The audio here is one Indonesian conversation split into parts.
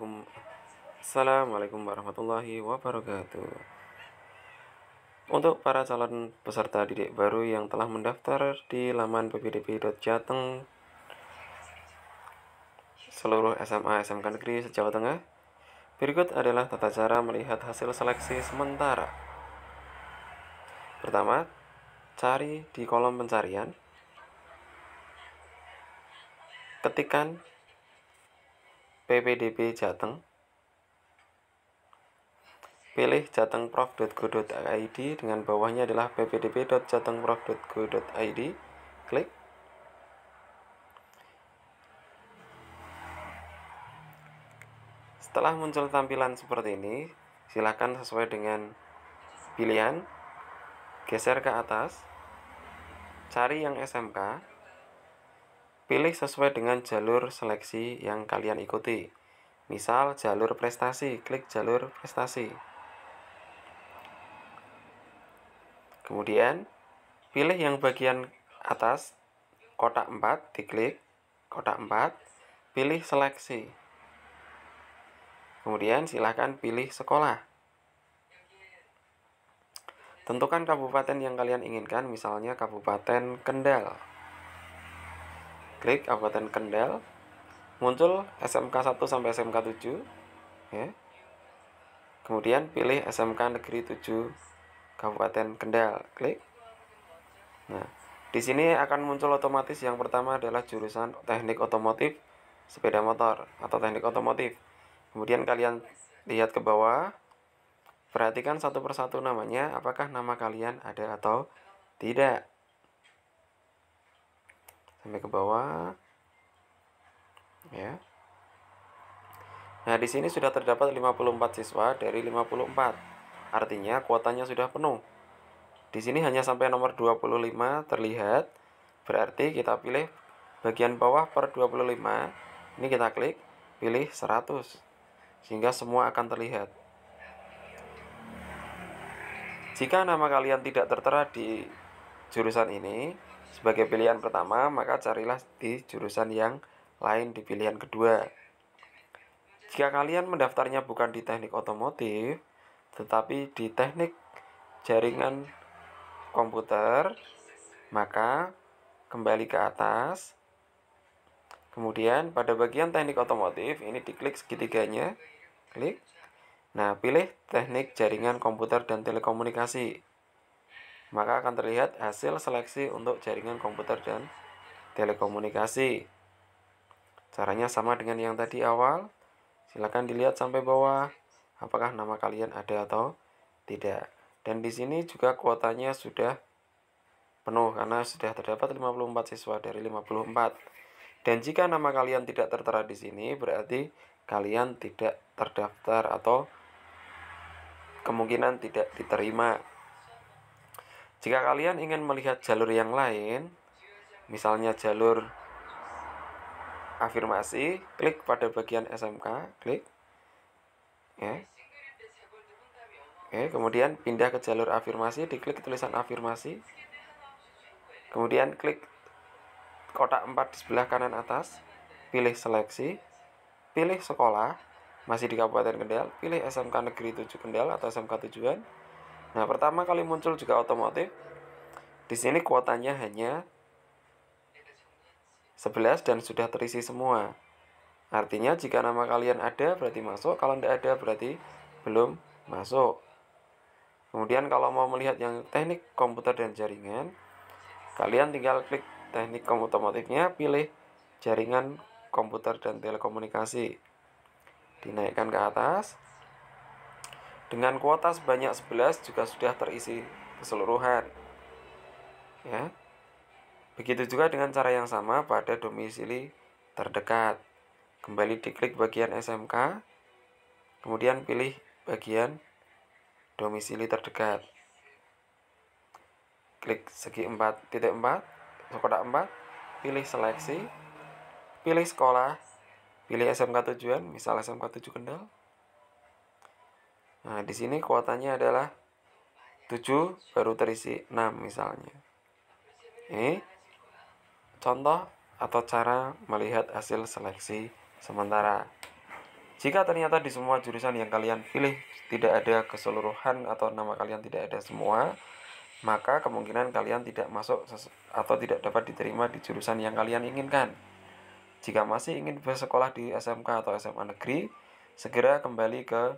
Assalamualaikum Assalamualaikum warahmatullahi wabarakatuh Untuk para calon peserta didik baru yang telah mendaftar di laman ppdb.jateng seluruh SMA SMK Negeri se-Jawa Tengah Berikut adalah tata cara melihat hasil seleksi sementara Pertama, cari di kolom pencarian Ketikan PPDB Jateng pilih jatengprof.go.id dengan bawahnya adalah ppdb.jatengprof.go.id klik setelah muncul tampilan seperti ini silakan sesuai dengan pilihan geser ke atas cari yang SMK Pilih sesuai dengan jalur seleksi yang kalian ikuti. Misal jalur prestasi, klik jalur prestasi. Kemudian, pilih yang bagian atas, kotak 4, diklik, kotak 4, pilih seleksi. Kemudian silahkan pilih sekolah. Tentukan kabupaten yang kalian inginkan, misalnya Kabupaten Kendal. Krik Kabupaten Kendal muncul SMK 1 sampai SMK 7 ya. Kemudian pilih SMK Negeri 7 Kabupaten Kendal, klik. Nah, di sini akan muncul otomatis yang pertama adalah jurusan teknik otomotif sepeda motor atau teknik otomotif. Kemudian kalian lihat ke bawah, perhatikan satu persatu namanya, apakah nama kalian ada atau tidak sampai ke bawah ya nah di sini sudah terdapat 54 siswa dari 54 artinya kuotanya sudah penuh di sini hanya sampai nomor 25 terlihat berarti kita pilih bagian bawah per 25 ini kita klik pilih 100 sehingga semua akan terlihat jika nama kalian tidak tertera di jurusan ini sebagai pilihan pertama, maka carilah di jurusan yang lain di pilihan kedua. Jika kalian mendaftarnya bukan di teknik otomotif, tetapi di teknik jaringan komputer, maka kembali ke atas. Kemudian pada bagian teknik otomotif, ini diklik segitiganya, klik. Nah, pilih teknik jaringan komputer dan telekomunikasi maka akan terlihat hasil seleksi untuk jaringan komputer dan telekomunikasi. Caranya sama dengan yang tadi awal. Silakan dilihat sampai bawah apakah nama kalian ada atau tidak. Dan di sini juga kuotanya sudah penuh karena sudah terdapat 54 siswa dari 54. Dan jika nama kalian tidak tertera di sini berarti kalian tidak terdaftar atau kemungkinan tidak diterima jika kalian ingin melihat jalur yang lain, misalnya jalur afirmasi, klik pada bagian SMK, klik. Ya. Oke, kemudian pindah ke jalur afirmasi, diklik tulisan afirmasi. Kemudian klik kotak 4 di sebelah kanan atas, pilih seleksi, pilih sekolah, masih di Kabupaten Kendal, pilih SMK Negeri 7 Kendal atau SMK tujuan, Nah, pertama kali muncul juga otomotif. Di sini kuotanya hanya 11 dan sudah terisi semua. Artinya jika nama kalian ada berarti masuk, kalau tidak ada berarti belum masuk. Kemudian kalau mau melihat yang teknik komputer dan jaringan, kalian tinggal klik teknik otomotifnya, pilih jaringan komputer dan telekomunikasi. Dinaikkan ke atas. Dengan kuota sebanyak 11 juga sudah terisi keseluruhan. Ya. Begitu juga dengan cara yang sama pada domisili terdekat. Kembali diklik bagian SMK, kemudian pilih bagian domisili terdekat. Klik segi 4.4, kotak 4, pilih seleksi, pilih sekolah, pilih SMK tujuan, misal SMK 7 Kendal, Nah, di sini kuotanya adalah 7 baru terisi 6 misalnya. Ini contoh atau cara melihat hasil seleksi sementara. Jika ternyata di semua jurusan yang kalian pilih tidak ada keseluruhan atau nama kalian tidak ada semua, maka kemungkinan kalian tidak masuk atau tidak dapat diterima di jurusan yang kalian inginkan. Jika masih ingin bersekolah di SMK atau SMA negeri, segera kembali ke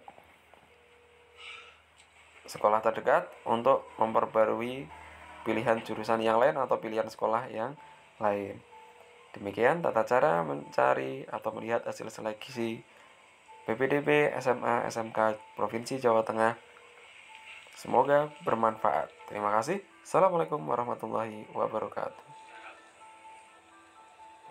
sekolah terdekat untuk memperbarui pilihan jurusan yang lain atau pilihan sekolah yang lain. Demikian tata cara mencari atau melihat hasil seleksi PPDB SMA SMK Provinsi Jawa Tengah. Semoga bermanfaat. Terima kasih. Assalamualaikum warahmatullahi wabarakatuh.